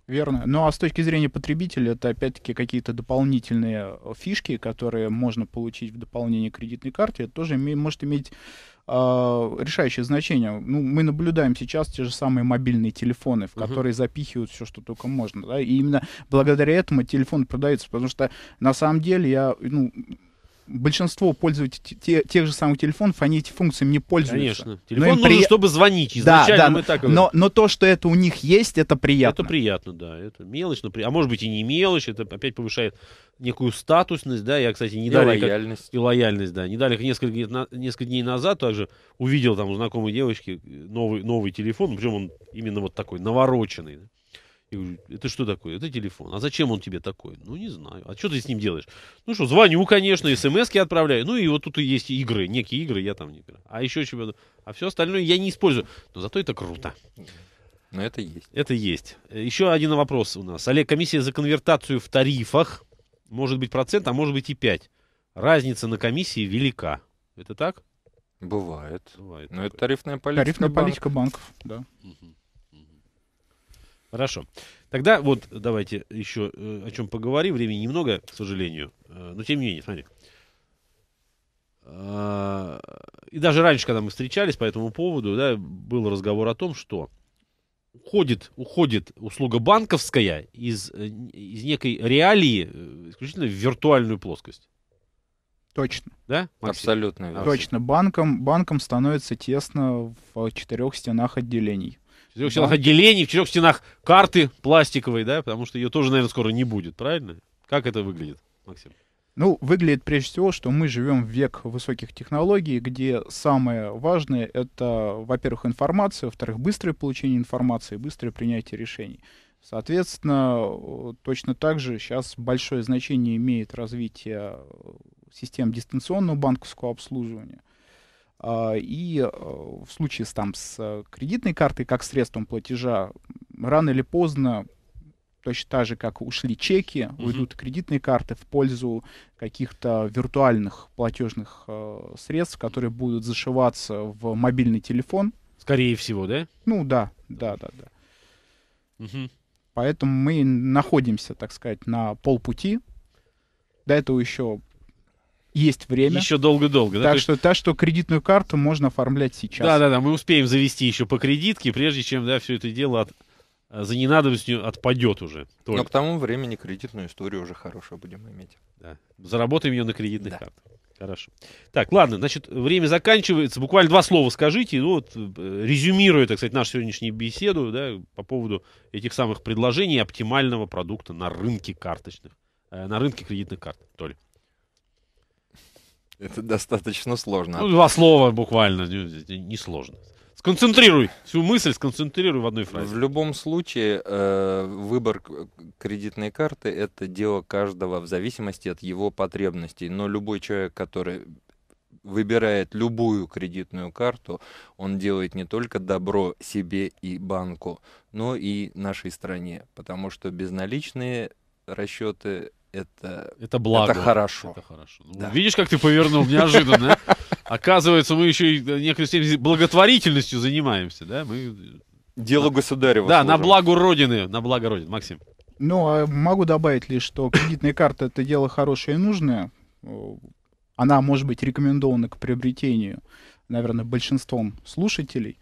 Верно. Ну а с точки зрения потребителя, это опять-таки какие-то дополнительные э, фишки, которые можно получить в дополнение к кредитной карте. Это тоже име- может иметь э, решающее значение. Ну, мы наблюдаем сейчас те же самые мобильные телефоны, в uh-huh. которые запихивают все, что только можно. Да? И именно благодаря этому телефон продается, потому что на самом деле я ну, большинство пользователей те, тех же самых телефонов, они эти функциями не пользуются. Конечно. Телефон нужен, при... чтобы звонить. Изначально да, да, мы так... но, но то, что это у них есть, это приятно. Это приятно, да. Это мелочь, но при... а может быть и не мелочь, это опять повышает некую статусность, да, я, кстати, не и Лояльность. Как... И лояльность, да. Не дали несколько, на... несколько дней назад также увидел там у знакомой девочки новый, новый телефон, причем он именно вот такой, навороченный. Я говорю, это что такое? Это телефон. А зачем он тебе такой? Ну, не знаю. А что ты с ним делаешь? Ну что, звоню, конечно, смс отправляю. Ну, и вот тут и есть игры, некие игры, я там не играю. А еще чего А все остальное я не использую. Но зато это круто. Но ну, это есть. Это есть. Еще один вопрос у нас. Олег, комиссия за конвертацию в тарифах. Может быть процент, а может быть и 5. Разница на комиссии велика. Это так? Бывает. Бывает Но такое. это тарифная политика. Тарифная банков. политика банков, да. Угу. Хорошо. Тогда вот давайте еще э, о чем поговорим. Времени немного, к сожалению. Э, но тем не менее, смотри. А, и даже раньше, когда мы встречались по этому поводу, да, был разговор о том, что уходит, уходит услуга банковская из, э, из некой реалии исключительно в виртуальную плоскость. Точно. Да? Максим? Абсолютно. Точно. Банком, банком становится тесно в четырех стенах отделений. В четырех стенах да. отделений, в четырех стенах карты пластиковой, да, потому что ее тоже, наверное, скоро не будет, правильно? Как это выглядит, Максим? Ну, выглядит прежде всего, что мы живем в век высоких технологий, где самое важное — это, во-первых, информация, во-вторых, быстрое получение информации, быстрое принятие решений. Соответственно, точно так же сейчас большое значение имеет развитие систем дистанционного банковского обслуживания — а, и э, в случае с, там, с э, кредитной картой, как средством платежа, рано или поздно точно так же, как ушли чеки, угу. уйдут кредитные карты в пользу каких-то виртуальных платежных э, средств, которые будут зашиваться в мобильный телефон. Скорее всего, да? Ну да, да, да, да. Угу. Поэтому мы находимся, так сказать, на полпути. До этого еще есть время. Еще долго-долго. Да? Так, есть... что, так что кредитную карту можно оформлять сейчас. Да-да-да, мы успеем завести еще по кредитке, прежде чем да, все это дело от, э, за ненадобностью отпадет уже. Только. Но к тому времени кредитную историю уже хорошую будем иметь. Да. Заработаем ее на кредитных да. картах. Хорошо. Так, ладно, значит, время заканчивается. Буквально два слова скажите. Ну, вот, э, резюмируя, так сказать, нашу сегодняшнюю беседу да, по поводу этих самых предложений оптимального продукта на рынке карточных, э, на рынке кредитных карт, Толя. Это достаточно сложно. Ну, два слова буквально, несложно. Сконцентрируй всю мысль, сконцентрируй в одной фразе. В любом случае, э, выбор кредитной карты – это дело каждого в зависимости от его потребностей. Но любой человек, который выбирает любую кредитную карту, он делает не только добро себе и банку, но и нашей стране, потому что безналичные расчеты это, это благо. Это хорошо. Это хорошо. Ну, да. Видишь, как ты повернул неожиданно. Оказывается, мы еще и некой степени благотворительностью занимаемся, да? Мы... Дело государева. Да, на благо Родины, на благо Родины. Максим. Ну, а могу добавить лишь, что кредитная карта — это дело хорошее и нужное. Она может быть рекомендована к приобретению, наверное, большинством слушателей.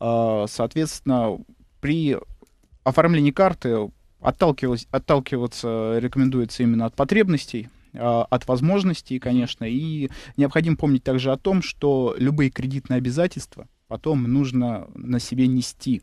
А, соответственно, при оформлении карты отталкивать, отталкиваться рекомендуется именно от потребностей, а, от возможностей, конечно, и необходимо помнить также о том, что любые кредитные обязательства потом нужно на себе нести.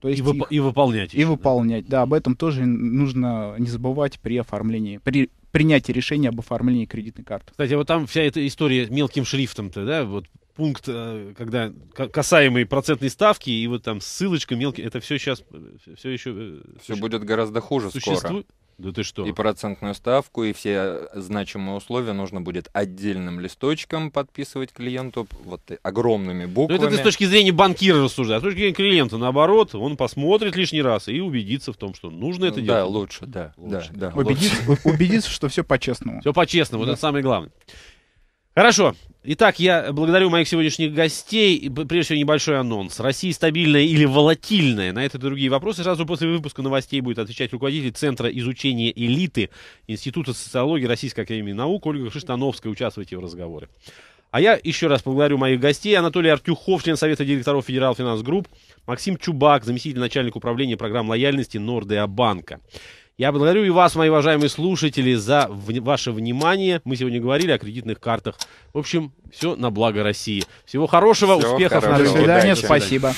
То есть и, вып- их, и выполнять. И выполнять, да. да. Об этом тоже нужно не забывать при оформлении, при принятии решения об оформлении кредитной карты. Кстати, вот там вся эта история мелким шрифтом-то, да, вот пункт, э, когда касаемые процентной ставки и вот там ссылочка мелкие, это все сейчас э, все еще... Э, все будет гораздо хуже существу... скоро. Да ты что? И процентную ставку, и все значимые условия нужно будет отдельным листочком подписывать клиенту, вот огромными ну, буквами. Но это ты с точки зрения банкира рассуждаешь, а с точки зрения клиента, наоборот, он посмотрит лишний раз и убедится в том, что нужно это да, делать. Лучше, да, лучше, да, да. да. Убедиться, убедиться, что все по-честному. Все по-честному, да. вот это самое главное. Хорошо. Итак, я благодарю моих сегодняшних гостей. Прежде всего, небольшой анонс. Россия стабильная или волатильная? На это и другие вопросы сразу после выпуска новостей будет отвечать руководитель Центра изучения элиты Института социологии Российской Академии Наук Ольга Шиштановская. Участвуйте в разговоре. А я еще раз благодарю моих гостей. Анатолий Артюхов, член Совета директоров Федерал Финанс Групп. Максим Чубак, заместитель начальника управления программ лояльности Нордеа Банка. Я благодарю и вас, мои уважаемые слушатели, за в... ваше внимание. Мы сегодня говорили о кредитных картах. В общем, все на благо России. Всего хорошего, все успехов хорошо. До свидания, спасибо.